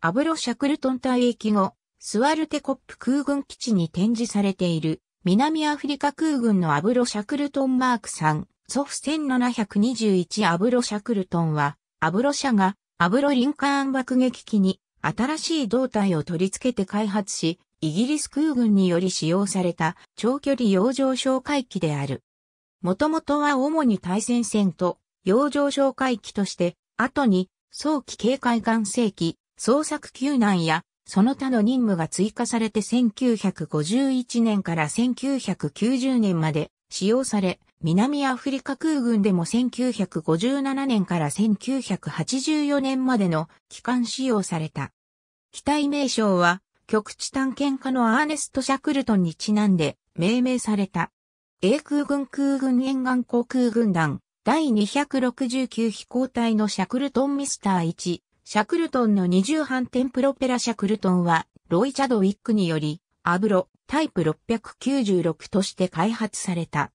アブロ・シャクルトン退役後、スワルテコップ空軍基地に展示されている、南アフリカ空軍のアブロ・シャクルトンマーク3、祖父1721アブロ・シャクルトンは、アブロ社がアブロ・リンカーン爆撃機に新しい胴体を取り付けて開発し、イギリス空軍により使用された長距離洋上哨戒機である。もともとは主に対戦線と洋上哨戒機として、後に早期警戒艦正機、捜索救難やその他の任務が追加されて1951年から1990年まで使用され、南アフリカ空軍でも1957年から1984年までの期間使用された。機体名称は、極地探検家のアーネスト・シャクルトンにちなんで命名された。英空軍空軍沿岸航空軍団第269飛行隊のシャクルトンミスター1シャクルトンの二重反転プロペラシャクルトンは、ロイ・チャドウィックにより、アブロタイプ696として開発された。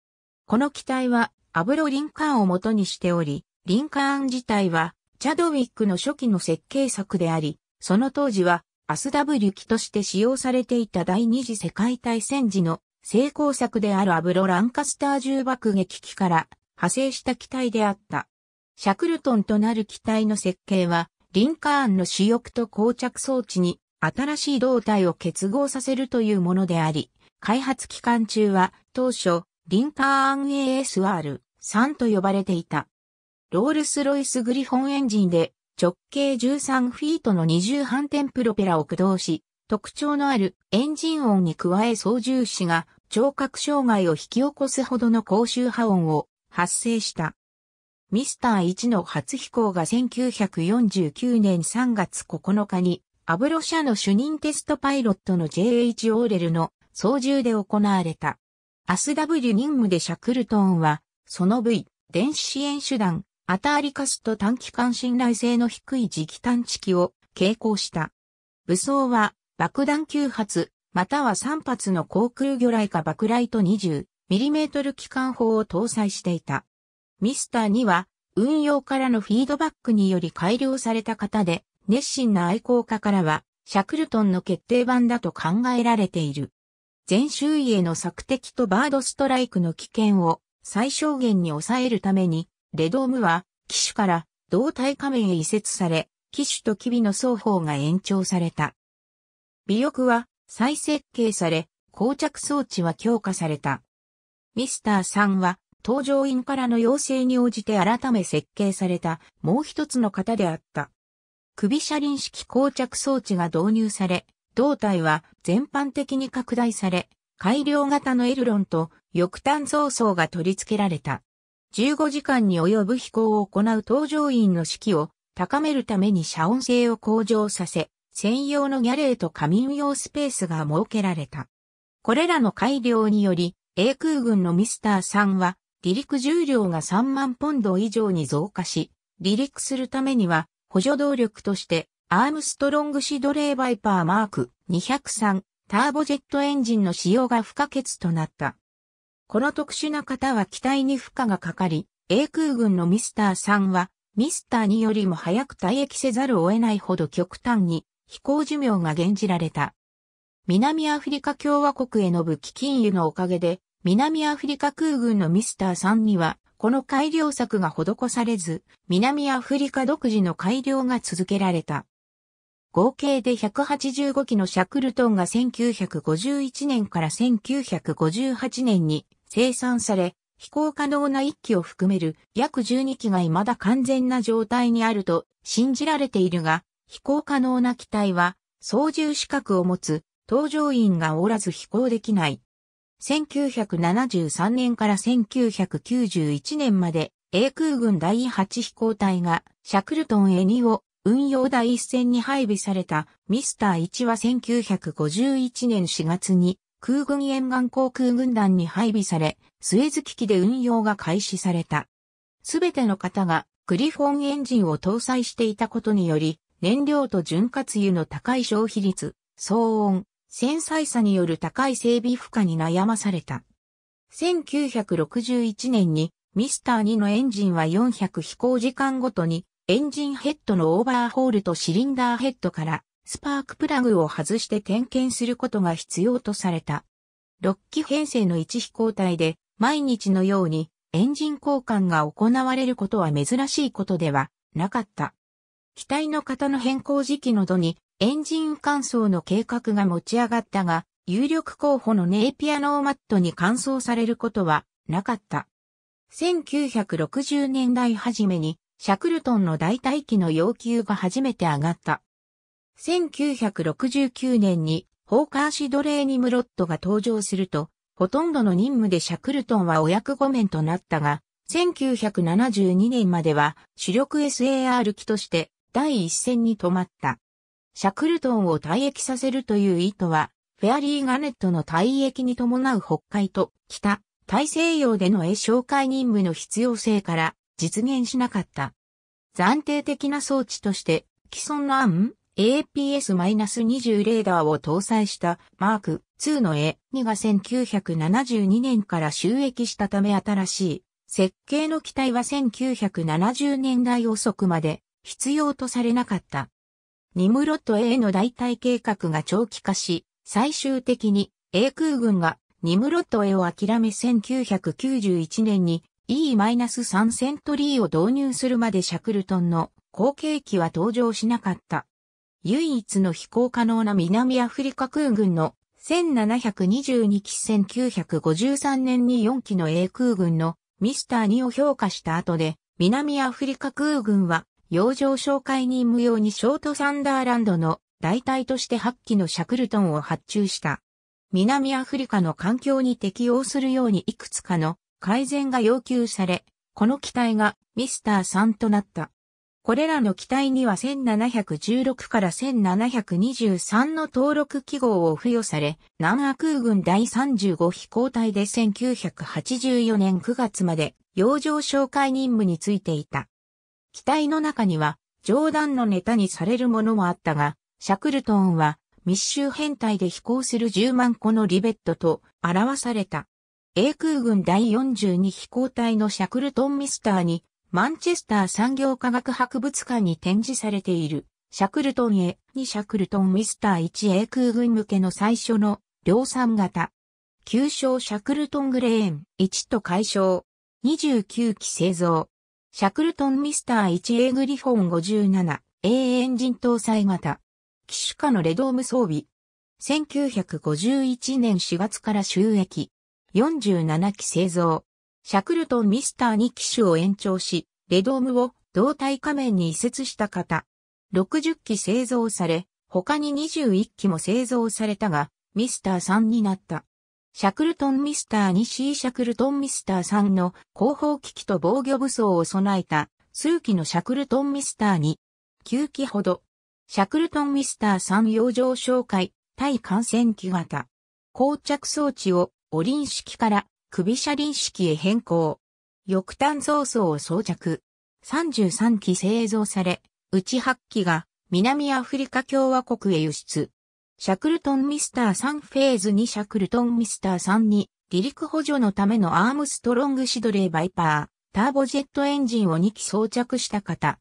この機体は、アブロ・リンカーンを元にしており、リンカーン自体は、チャドウィックの初期の設計作であり、その当時は、アスダブリュ機として使用されていた第二次世界大戦時の成功作であるアブロ・ランカスター重爆撃機から派生した機体であった。シャクルトンとなる機体の設計は、リンカーンの主翼と膠着装置に新しい胴体を結合させるというものであり、開発期間中は当初、リンカーン ASR3 と呼ばれていた。ロールスロイスグリフォンエンジンで直径13フィートの二重反転プロペラを駆動し、特徴のあるエンジン音に加え操縦士が聴覚障害を引き起こすほどの高周波音を発生した。ミスター1の初飛行が1949年3月9日に、アブロ社の主任テストパイロットの JH オーレルの操縦で行われた。アス W 任務でシャクルトンは、その部位、電子支援手段、アターリカスと短期間信頼性の低い磁気探知機を携行した。武装は爆弾9発、または3発の航空魚雷か爆雷と 20mm 機関砲を搭載していた。ミスター2は運用からのフィードバックにより改良された方で、熱心な愛好家からは、シャクルトンの決定版だと考えられている。全周囲への索敵とバードストライクの危険を最小限に抑えるために、レドームは、機種から胴体仮面へ移設され、機種と機微の双方が延長された。尾翼は再設計され、膠着装置は強化された。ミスター3は搭乗員からの要請に応じて改め設計されたもう一つの型であった。首車輪式膠着装置が導入され、胴体は全般的に拡大され、改良型のエルロンと翼端造装が取り付けられた。15時間に及ぶ飛行を行う搭乗員の士気を高めるために遮音性を向上させ、専用のギャレーと仮眠用スペースが設けられた。これらの改良により、英空軍のミスター3は離陸重量が3万ポンド以上に増加し、離陸するためには補助動力としてアームストロングシドレーバイパーマーク203ターボジェットエンジンの使用が不可欠となった。この特殊な型は機体に負荷がかかり、英空軍のミスター3はミスター2よりも早く退役せざるを得ないほど極端に飛行寿命が減じられた。南アフリカ共和国への武器金融のおかげで南アフリカ空軍のミスター3には、この改良策が施されず、南アフリカ独自の改良が続けられた。合計で185機のシャクルトンが1951年から1958年に生産され、飛行可能な1機を含める約12機が未だ完全な状態にあると信じられているが、飛行可能な機体は操縦資格を持つ搭乗員がおらず飛行できない。1973年から1991年まで、英空軍第8飛行隊が、シャクルトン A2 を運用第一線に配備されたミスター1は1951年4月に空軍沿岸航空軍団に配備され、スエズ機器で運用が開始された。すべての方がクリフォンエンジンを搭載していたことにより、燃料と潤滑油の高い消費率、騒音、繊細さによる高い整備負荷に悩まされた。1961年にミスター2のエンジンは400飛行時間ごとにエンジンヘッドのオーバーホールとシリンダーヘッドからスパークプラグを外して点検することが必要とされた。6機編成の1飛行体で毎日のようにエンジン交換が行われることは珍しいことではなかった。機体の型の変更時期の度にエンジン乾燥の計画が持ち上がったが、有力候補のネイピアノーマットに乾燥されることはなかった。1960年代初めにシャクルトンの代替機の要求が初めて上がった。1969年にホーカーシドレーニムロットが登場すると、ほとんどの任務でシャクルトンはお役御免となったが、1972年までは主力 SAR 機として第一線に止まった。シャクルトンを退役させるという意図は、フェアリー・ガネットの退役に伴う北海と北大西洋での絵紹介任務の必要性から実現しなかった。暫定的な装置として既存の案 APS-20 レーダーを搭載したマーク2の絵2が1972年から収益したため新しい設計の機体は1970年代遅くまで必要とされなかった。ニムロット A の代替計画が長期化し、最終的に A 空軍がニムロット A を諦め1991年に E-3 セントリーを導入するまでシャクルトンの後継機は登場しなかった。唯一の飛行可能な南アフリカ空軍の1722機1953年に4機の A 空軍のミスター2を評価した後で、南アフリカ空軍は洋上紹介任務用にショートサンダーランドの代替として8機のシャクルトンを発注した。南アフリカの環境に適応するようにいくつかの改善が要求され、この機体がミスター3となった。これらの機体には1716から1723の登録記号を付与され、南亜空軍第35飛行隊で1984年9月まで洋上紹介任務についていた。機体の中には冗談のネタにされるものもあったが、シャクルトンは密集編隊で飛行する10万個のリベットと表された。英空軍第42飛行隊のシャクルトンミスターに、マンチェスター産業科学博物館に展示されている、シャクルトン A、2シャクルトンミスター1英空軍向けの最初の量産型。旧称シャクルトングレーン1と解消。29機製造。シャクルトンミスター 1A グリフォン 57A エンジン搭載型。機種化のレドーム装備。1951年4月から収益。47機製造。シャクルトンミスター2機種を延長し、レドームを胴体仮面に移設した型。60機製造され、他に21機も製造されたが、ミスター3になった。シャクルトンミスター 2C シャクルトンミスター3の後方機器と防御武装を備えた数機のシャクルトンミスター2、9機ほど。シャクルトンミスター3洋上紹介対感染機型。膠着装置をオリン式から首車輪式へ変更。翼端造装を装着。33機製造され、うち8機が南アフリカ共和国へ輸出。シャクルトンミスター3フェーズ2シャクルトンミスター3に、離陸補助のためのアームストロングシドレーバイパー、ターボジェットエンジンを2機装着した型。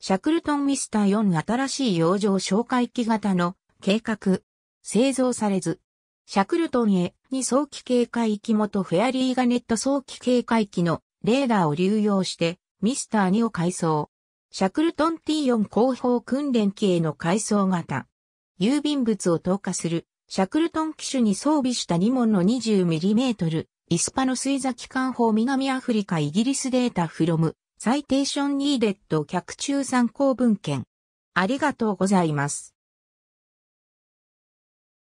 シャクルトンミスター4新しい洋上哨戒機型の計画、製造されず。シャクルトンへ2早期警戒機元フェアリーガネット早期警戒機のレーダーを流用して、ミスター2を改装。シャクルトン T4 後方訓練機への改装型。郵便物を投下する、シャクルトン機種に装備した2門の 20mm、イスパの水機関砲南アフリカイギリスデータフロム、サイテーションニーデッド客中参考文献。ありがとうございます。